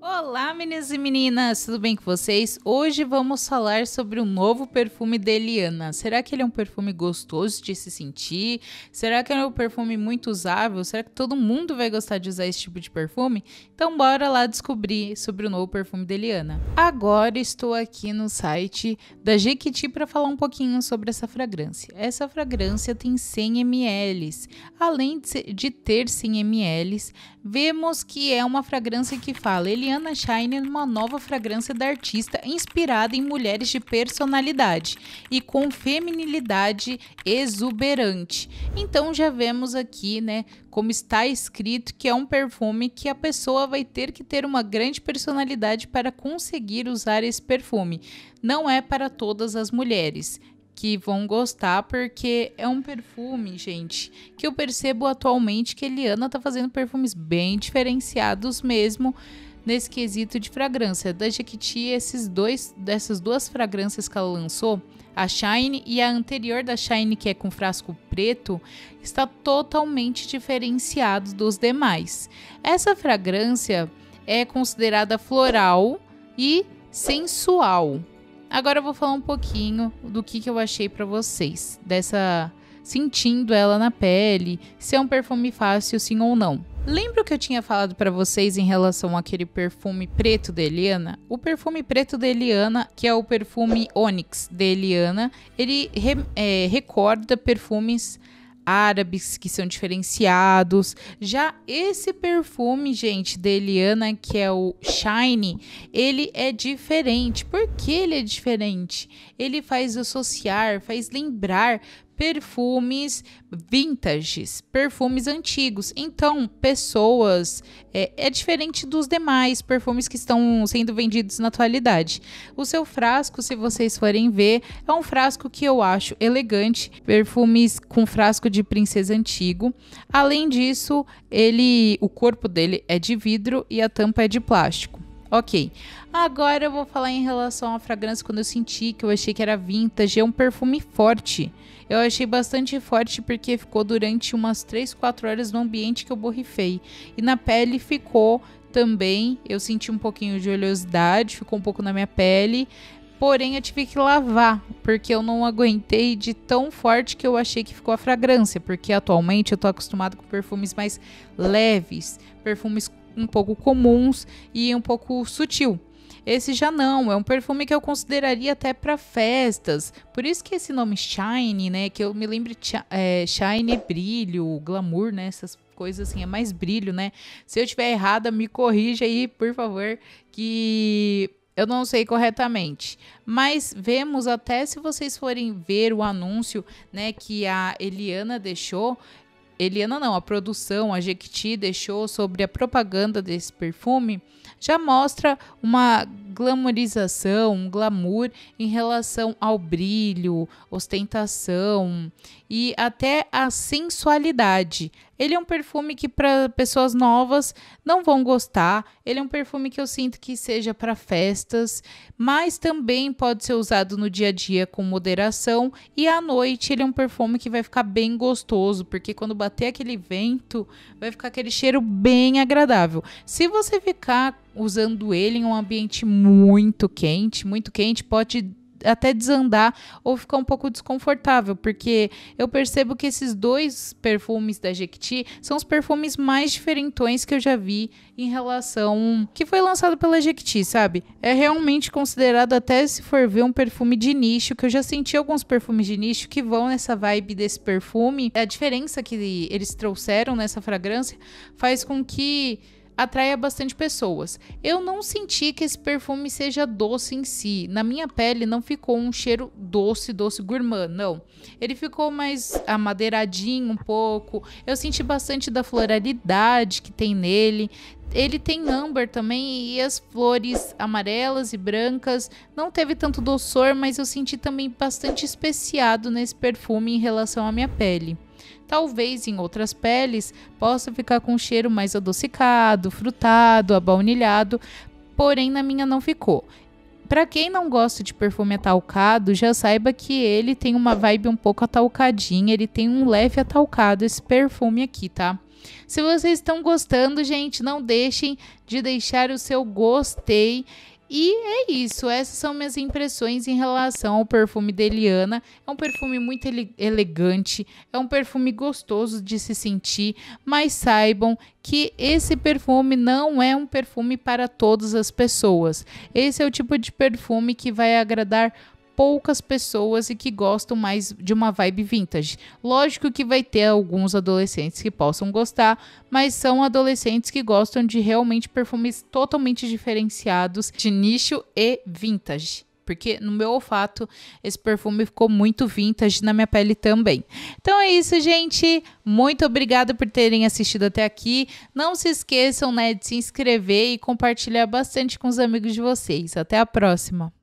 Olá, meninas e meninas, tudo bem com vocês? Hoje vamos falar sobre o novo perfume da Eliana. Será que ele é um perfume gostoso de se sentir? Será que é um perfume muito usável? Será que todo mundo vai gostar de usar esse tipo de perfume? Então bora lá descobrir sobre o novo perfume da Eliana. Agora estou aqui no site da Jequiti para falar um pouquinho sobre essa fragrância. Essa fragrância tem 100 ml. Além de ter 100 ml, vemos que é uma fragrância que fala Eliana Shine uma nova fragrância da artista inspirada em mulheres de personalidade e com feminilidade exuberante. Então já vemos aqui, né, como está escrito que é um perfume que a pessoa vai ter que ter uma grande personalidade para conseguir usar esse perfume. Não é para todas as mulheres que vão gostar, porque é um perfume, gente, que eu percebo atualmente que Eliana tá fazendo perfumes bem diferenciados mesmo nesse quesito de fragrância. Da Jequiti, esses dois, dessas duas fragrâncias que ela lançou, a Shine e a anterior da Shine, que é com frasco preto, está totalmente diferenciado dos demais. Essa fragrância é considerada floral e sensual. Agora eu vou falar um pouquinho do que, que eu achei para vocês, dessa sentindo ela na pele, se é um perfume fácil sim ou não. Lembra o que eu tinha falado para vocês em relação àquele perfume preto da Eliana? O perfume preto da Eliana, que é o perfume Onyx da Eliana, ele re, é, recorda perfumes árabes que são diferenciados. Já esse perfume, gente, da Eliana, que é o Shine, ele é diferente. Por que ele é diferente? Ele faz associar, faz lembrar perfumes vintages, perfumes antigos. Então, pessoas é, é, diferente dos demais perfumes que estão sendo vendidos na atualidade. O seu frasco, se vocês forem ver, é um frasco que eu acho elegante, perfumes com frasco de princesa antigo. Além disso, ele, o corpo dele é de vidro e a tampa é de plástico. Ok. Agora eu vou falar em relação à fragrância quando eu senti que eu achei que era vintage. É um perfume forte. Eu achei bastante forte porque ficou durante umas 3, 4 horas no ambiente que eu borrifei. E na pele ficou também. Eu senti um pouquinho de oleosidade, ficou um pouco na minha pele. Porém, eu tive que lavar, porque eu não aguentei de tão forte que eu achei que ficou a fragrância. Porque atualmente eu tô acostumado com perfumes mais leves, perfumes um pouco comuns e um pouco sutil. Esse já não, é um perfume que eu consideraria até para festas. Por isso que esse nome Shine, né? Que eu me lembro é, Shine brilho, glamour, né? Essas coisas assim, é mais brilho, né? Se eu estiver errada, me corrija aí, por favor, que eu não sei corretamente, mas vemos até se vocês forem ver o anúncio, né, que a Eliana deixou, Eliana não, a produção, a Jequiti deixou sobre a propaganda desse perfume, já mostra uma glamorização, um glamour em relação ao brilho, ostentação e até a sensualidade. Ele é um perfume que para pessoas novas não vão gostar. Ele é um perfume que eu sinto que seja para festas, mas também pode ser usado no dia a dia com moderação e à noite ele é um perfume que vai ficar bem gostoso, porque quando bater aquele vento, vai ficar aquele cheiro bem agradável. Se você ficar usando ele em um ambiente muito quente, muito quente, pode até desandar ou ficar um pouco desconfortável, porque eu percebo que esses dois perfumes da Jequiti são os perfumes mais diferentões que eu já vi em relação que foi lançado pela Jequiti, sabe? É realmente considerado até se for ver um perfume de nicho, que eu já senti alguns perfumes de nicho que vão nessa vibe desse perfume. A diferença que eles trouxeram nessa fragrância faz com que atraia bastante pessoas. Eu não senti que esse perfume seja doce em si. Na minha pele não ficou um cheiro doce, doce gourmand, não. Ele ficou mais amadeiradinho um pouco. Eu senti bastante da floralidade que tem nele. Ele tem âmbar também e as flores amarelas e brancas. Não teve tanto doçor, mas eu senti também bastante especiado nesse perfume em relação à minha pele. Talvez em outras peles possa ficar com um cheiro mais adocicado, frutado, abaunilhado, porém na minha não ficou. Para quem não gosta de perfume atalcado, já saiba que ele tem uma vibe um pouco atalcadinha, ele tem um leve atalcado esse perfume aqui, tá? Se vocês estão gostando, gente, não deixem de deixar o seu gostei e é isso, essas são minhas impressões em relação ao perfume de Eliana. É um perfume muito ele elegante, é um perfume gostoso de se sentir, mas saibam que esse perfume não é um perfume para todas as pessoas. Esse é o tipo de perfume que vai agradar poucas pessoas e que gostam mais de uma vibe vintage. Lógico que vai ter alguns adolescentes que possam gostar, mas são adolescentes que gostam de realmente perfumes totalmente diferenciados de nicho e vintage porque no meu olfato esse perfume ficou muito vintage na minha pele também. Então é isso, gente. Muito obrigada por terem assistido até aqui. Não se esqueçam, né, de se inscrever e compartilhar bastante com os amigos de vocês. Até a próxima.